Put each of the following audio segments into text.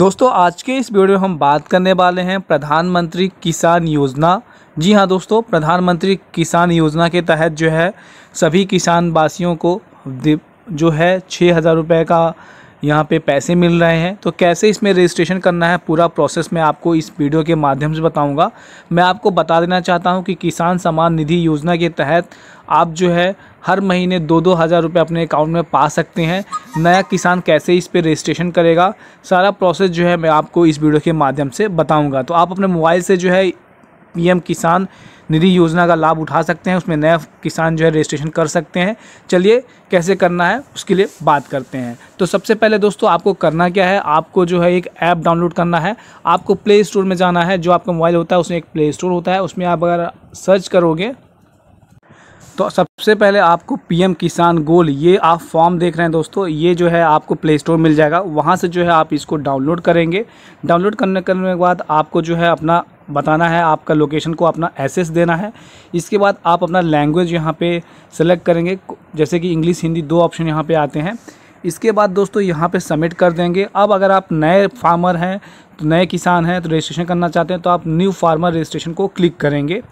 दोस्तों आज के इस वीडियो में हम बात करने वाले हैं प्रधानमंत्री किसान योजना जी हाँ दोस्तों प्रधानमंत्री किसान योजना के तहत जो है सभी किसान वासियों को जो है छः हज़ार रुपये का यहाँ पे पैसे मिल रहे हैं तो कैसे इसमें रजिस्ट्रेशन करना है पूरा प्रोसेस मैं आपको इस वीडियो के माध्यम से बताऊँगा मैं आपको बता देना चाहता हूँ कि किसान सम्मान निधि योजना के तहत आप जो है हर महीने दो दो हज़ार रुपये अपने अकाउंट में पा सकते हैं नया किसान कैसे इस पर रजिस्ट्रेशन करेगा सारा प्रोसेस जो है मैं आपको इस वीडियो के माध्यम से बताऊँगा तो आप अपने मोबाइल से जो है पीएम किसान निधि योजना का लाभ उठा सकते हैं उसमें नया किसान जो है रजिस्ट्रेशन कर सकते हैं चलिए कैसे करना है उसके लिए बात करते हैं तो सबसे पहले दोस्तों आपको करना क्या है आपको जो है एक ऐप डाउनलोड करना है आपको प्ले स्टोर में जाना है जो आपका मोबाइल होता है उसमें एक प्ले स्टोर होता है उसमें आप अगर सर्च करोगे तो सबसे पहले आपको पीएम किसान गोल ये आप फॉर्म देख रहे हैं दोस्तों ये जो है आपको प्ले स्टोर मिल जाएगा वहाँ से जो है आप इसको डाउनलोड करेंगे डाउनलोड करने करने के बाद आपको जो है अपना बताना है आपका लोकेशन को अपना एसेस देना है इसके बाद आप अपना लैंग्वेज यहाँ पे सेलेक्ट करेंगे जैसे कि इंग्लिश हिंदी दो ऑप्शन यहाँ पे आते हैं इसके बाद दोस्तों यहाँ पे सबमिट कर देंगे अब अगर आप नए फार्मर हैं तो नए किसान हैं तो रजिस्ट्रेशन करना चाहते हैं तो आप न्यू फार्मर रजिस्ट्रेशन को क्लिक करेंगे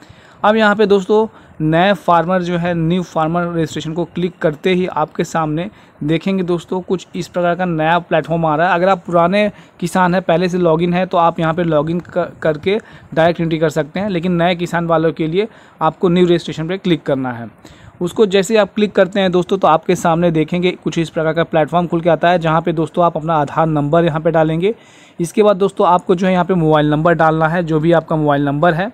अब यहाँ पे दोस्तों नए फार्मर जो है न्यू फार्मर रजिस्ट्रेशन को क्लिक करते ही आपके सामने देखेंगे दोस्तों कुछ इस प्रकार का नया प्लेटफॉर्म आ रहा है अगर आप पुराने किसान हैं पहले से लॉगिन है तो आप यहाँ पे लॉगिन करके डायरेक्ट एंट्री कर सकते हैं लेकिन नए किसान वालों के लिए आपको न्यू रजिस्ट्रेशन पर क्लिक करना है उसको जैसे आप क्लिक करते हैं दोस्तों तो आपके सामने देखेंगे कुछ इस प्रकार का प्लेटफॉर्म खुल के आता है जहाँ पे दोस्तों आप अपना आधार नंबर यहाँ पे डालेंगे इसके बाद दोस्तों आपको जो है यहाँ पे मोबाइल नंबर डालना है जो भी आपका मोबाइल नंबर है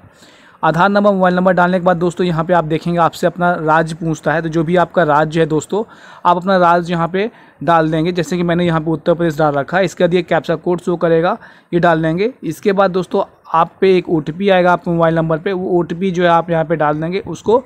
आधार नंबर मोबाइल नंबर डालने के बाद दोस्तों यहाँ पे आप देखेंगे आपसे अपना राज्य पूछता है तो जो भी आपका राज्य है दोस्तों आप अपना राज्य यहाँ पे डाल देंगे जैसे कि मैंने यहाँ पे उत्तर प्रदेश डाल रखा है इसके बाद ये कैप्सा कोड शो करेगा ये डाल देंगे इसके बाद दोस्तों आप पे एक ओ आएगा आपके मोबाइल नंबर पर वो ओ जो है आप यहाँ पर डाल देंगे उसको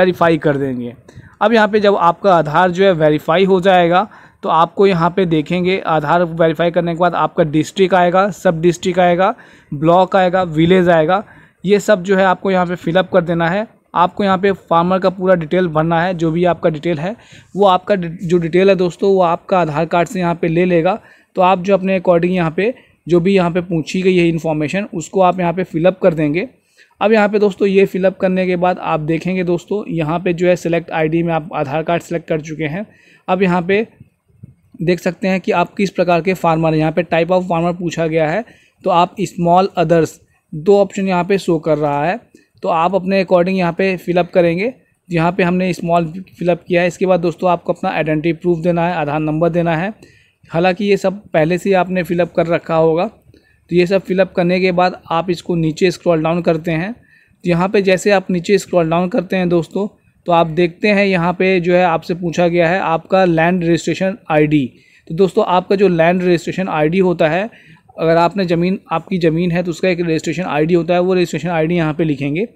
वेरीफाई कर देंगे अब यहाँ पर जब आपका आधार जो है वेरीफाई हो जाएगा तो आपको यहाँ पे देखेंगे आधार वेरीफाई करने के बाद आपका डिस्ट्रिक्ट आएगा सब डिस्ट्रिक्ट आएगा ब्लॉक आएगा विलेज आएगा ये सब जो है आपको यहाँ पे फिलअप कर देना है आपको यहाँ पे फार्मर का पूरा डिटेल भरना है जो भी आपका डिटेल है वो आपका जो डिटेल है दोस्तों वो आपका आधार कार्ड से यहाँ पे ले लेगा तो आप जो अपने अकॉर्डिंग यहाँ पे जो भी यहाँ पे पूछी गई है इन्फॉर्मेशन उसको आप यहाँ पे फिलअप कर देंगे अब यहाँ पे दोस्तों ये फिलअप करने के बाद आप देखेंगे दोस्तों यहाँ पर जो है सिलेक्ट आई में आप आधार कार्ड सेलेक्ट कर चुके हैं अब यहाँ पर देख सकते हैं कि आप किस प्रकार के फार्मर यहाँ पर टाइप ऑफ फार्मर पूछा गया है तो आप इस्मॉल अदर्स दो ऑप्शन यहाँ पे शो कर रहा है तो आप अपने अकॉर्डिंग यहाँ पे फिलअप करेंगे यहाँ पे हमने स्मॉल फिलअप किया है इसके बाद दोस्तों आपको अपना आइडेंटिटी प्रूफ देना है आधार नंबर देना है हालांकि ये सब पहले से आपने फिलअप कर रखा होगा तो ये सब फिलअप करने के बाद आप इसको नीचे स्क्रॉल डाउन करते हैं तो यहाँ पर जैसे आप नीचे स्क्रॉल डाउन करते हैं दोस्तों तो आप देखते हैं यहाँ पर जो है आपसे पूछा गया है आपका लैंड रजिस्ट्रेशन आई तो दोस्तों आपका जो लैंड रजिस्ट्रेशन आईडी होता है अगर आपने ज़मीन आपकी ज़मीन है तो उसका एक रजिस्ट्रेशन आईडी होता है वो रजिस्ट्रेशन आईडी डी यहाँ पर लिखेंगे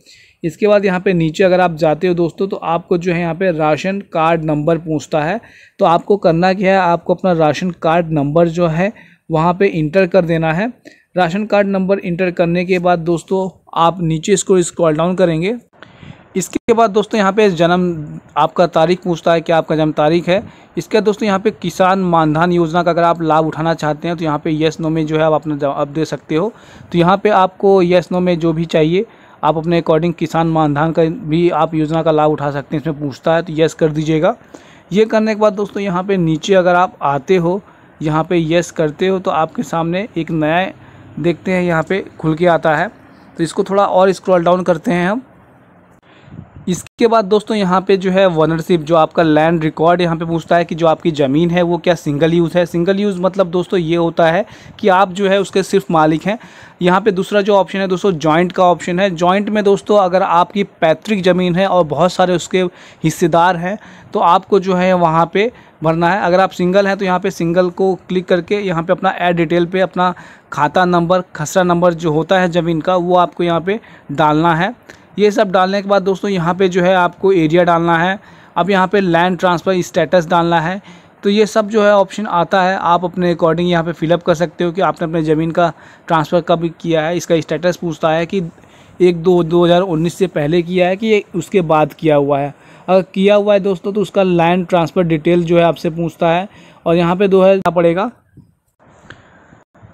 इसके बाद यहाँ पे नीचे अगर आप जाते हो दोस्तों तो आपको जो है यहाँ पे राशन कार्ड नंबर पूछता है तो आपको करना क्या है आपको अपना राशन कार्ड नंबर जो है वहाँ पर इंटर कर देना है राशन कार्ड नंबर इंटर करने के बाद दोस्तों आप नीचे इसको इस्क्रॉल डाउन करेंगे इसके बाद दोस्तों यहाँ पे जन्म आपका तारीख पूछता है कि आपका जन्म तारीख है इसके दोस्तों यहाँ पे किसान मानधन योजना का अगर आप लाभ उठाना चाहते हैं तो यहाँ पे यस नो में जो है आप अपना जवाब दे सकते हो तो यहाँ पे आपको यस नो में जो भी चाहिए आप अपने अकॉर्डिंग किसान मानधन का भी आप योजना का लाभ उठा सकते हैं इसमें पूछता है तो यस कर दीजिएगा ये करने के बाद दोस्तों यहाँ पर नीचे अगर आप आते हो यहाँ पर यस करते हो तो आपके सामने एक नया देखते हैं यहाँ पर खुल के आता है तो इसको थोड़ा और स्क्रॉल डाउन करते हैं हम इसके बाद दोस्तों यहाँ पे जो है वनरशिप जो आपका लैंड रिकॉर्ड यहाँ पे पूछता है कि जो आपकी ज़मीन है वो क्या सिंगल यूज़ है सिंगल यूज़ मतलब दोस्तों ये होता है कि आप जो है उसके सिर्फ मालिक हैं यहाँ पे दूसरा जो ऑप्शन है दोस्तों जॉइंट का ऑप्शन है जॉइंट में दोस्तों अगर आपकी पैतृक ज़मीन है और बहुत सारे उसके हिस्सेदार हैं तो आपको जो है वहाँ पर भरना है अगर आप सिंगल हैं तो यहाँ पे सिंगल को क्लिक करके यहाँ पे अपना एड डिटेल पे अपना खाता नंबर खसरा नंबर जो होता है ज़मीन का वो आपको यहाँ पे डालना है ये सब डालने के बाद दोस्तों यहाँ पे जो है आपको एरिया डालना है अब यहाँ पे लैंड ट्रांसफ़र स्टेटस डालना है तो ये सब जो है ऑप्शन आता है आप अपने अकॉर्डिंग यहाँ पे फिलअप कर सकते हो कि आपने अपने ज़मीन का ट्रांसफ़र कब किया है इसका स्टेटस पूछता है कि एक दो दो हज़ार उन्नीस से पहले किया है कि उसके बाद किया हुआ है अगर किया हुआ है दोस्तों तो उसका लैंड ट्रांसफ़र डिटेल जो है आपसे पूछता है और यहाँ पे दो है पड़ेगा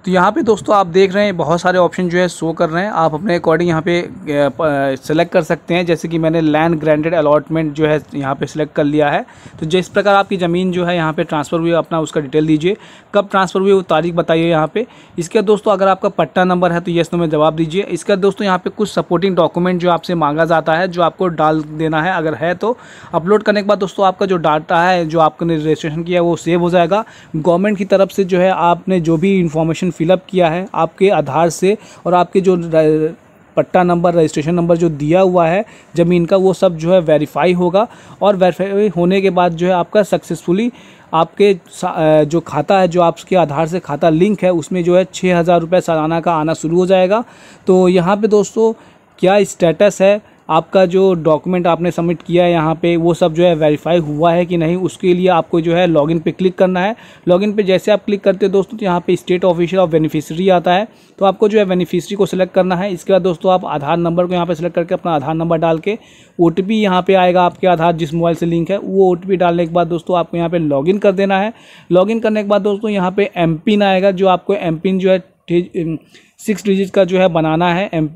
तो यहाँ पे दोस्तों आप देख रहे हैं बहुत सारे ऑप्शन जो है शो कर रहे हैं आप अपने अकॉर्डिंग यहाँ पे सेलेक्ट कर सकते हैं जैसे कि मैंने लैंड ग्रांटेड अलॉटमेंट जो है यहाँ पे सिलेक्ट कर लिया है तो जिस प्रकार आपकी ज़मीन जो है यहाँ पे ट्रांसफ़र हुई अपना उसका डिटेल दीजिए कब ट्रांसफ़र हुई वो तारीख बताइए यहाँ पर इसके दोस्तों अगर आपका पट्टा नंबर है तो येस नो में जवाब दीजिए इसका दोस्तों यहाँ पर कुछ सपोर्टिंग डॉक्यूमेंट जो आपसे मांगा जाता है जो आपको डाल देना है अगर है तो अपलोड करने के बाद दोस्तों आपका जो डाटा है जो आपने रजिस्ट्रेशन किया वो सेव हो जाएगा गवर्नमेंट की तरफ से जो है आपने जो भी इन्फॉर्मेशन फॉर्मेशन फिलअप किया है आपके आधार से और आपके जो पट्टा नंबर रजिस्ट्रेशन नंबर जो दिया हुआ है ज़मीन का वो सब जो है वेरीफाई होगा और वेरीफाई होने के बाद जो है आपका सक्सेसफुली आपके जो खाता है जो आपके आधार से खाता लिंक है उसमें जो है छः हज़ार रुपये सालाना का आना शुरू हो जाएगा तो यहाँ पे दोस्तों क्या स्टेटस है आपका जो डॉक्यूमेंट आपने सबमिट किया है यहाँ पे वो सब जो है वेरीफाई हुआ है कि नहीं उसके लिए आपको जो है लॉगिन पे क्लिक करना है लॉगिन पे जैसे आप क्लिक करते हो दोस्तों तो यहाँ पे स्टेट ऑफिशियल ऑफ बेनिफिशरी आता है तो आपको जो है बेनिफिशरी को सिलेक्ट करना है इसके बाद दोस्तों आप आधार नंबर को यहाँ पर सिलेक्ट करके अपना आधार नंबर डाल के ओ टी यहाँ आएगा आपके आधार जिस मोबाइल से लिंक है वो ओ डालने के बाद दोस्तों आपको यहाँ पर लॉगिन कर देना है लॉगिन करने के बाद दोस्तों यहाँ पर एम आएगा जो आपको एम जो है सिक्स डिजिट का जो है बनाना है एम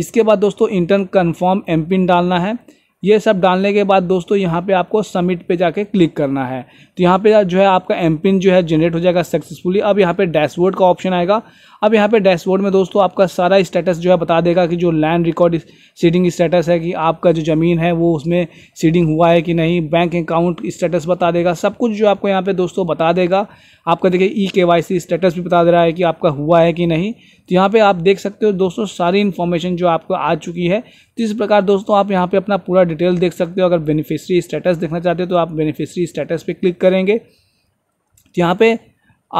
इसके बाद दोस्तों इंटर्न कन्फर्म एम डालना है ये सब डालने के बाद दोस्तों यहाँ पे आपको सबमिट पे जाके क्लिक करना है तो यहाँ पे जो है आपका एम पिन जो है जनरेट हो जाएगा सक्सेसफुली अब यहाँ पे डैशबोर्ड का ऑप्शन आएगा अब यहाँ पे डैशबोर्ड में दोस्तों आपका सारा स्टेटस जो है बता देगा कि जो लैंड रिकॉर्ड सीडिंग स्टेटस है कि आपका जो ज़मीन है वो उसमें सीडिंग हुआ है कि नहीं बैंक अकाउंट स्टेटस बता देगा सब कुछ जो आपको यहाँ पर दोस्तों बता देगा आपका देखिए ई के वाई सी स्टेटस भी बता दे रहा है कि आपका हुआ है कि नहीं तो यहाँ पर आप देख सकते हो दोस्तों सारी इन्फॉर्मेशन जो आपको आ चुकी है तो इस प्रकार दोस्तों आप यहाँ पर अपना पूरा डिटेल देख सकते हो अगर बेनिफिशरी स्टेटस देखना चाहते हो तो आप बेनिफिशरी स्टेटस पे क्लिक करेंगे तो यहाँ पे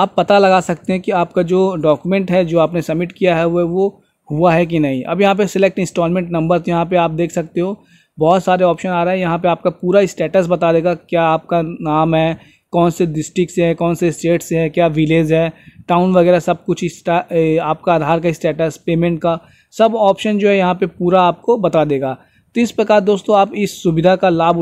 आप पता लगा सकते हैं कि आपका जो डॉक्यूमेंट है जो आपने सबमिट किया है वो वो हुआ है कि नहीं अब यहाँ पे सिलेक्ट इंस्टॉलमेंट नंबर तो यहाँ पे आप देख सकते हो बहुत सारे ऑप्शन आ रहे हैं यहाँ पर आपका पूरा स्टेटस बता देगा क्या आपका नाम है कौन से डिस्ट्रिक्ट से है कौन से स्टेट से है क्या विलेज है टाउन वगैरह सब कुछ आपका आधार का स्टेटस पेमेंट का सब ऑप्शन जो है यहाँ पे पूरा आपको बता देगा तो इस प्रकार दोस्तों आप इस सुविधा का लाभ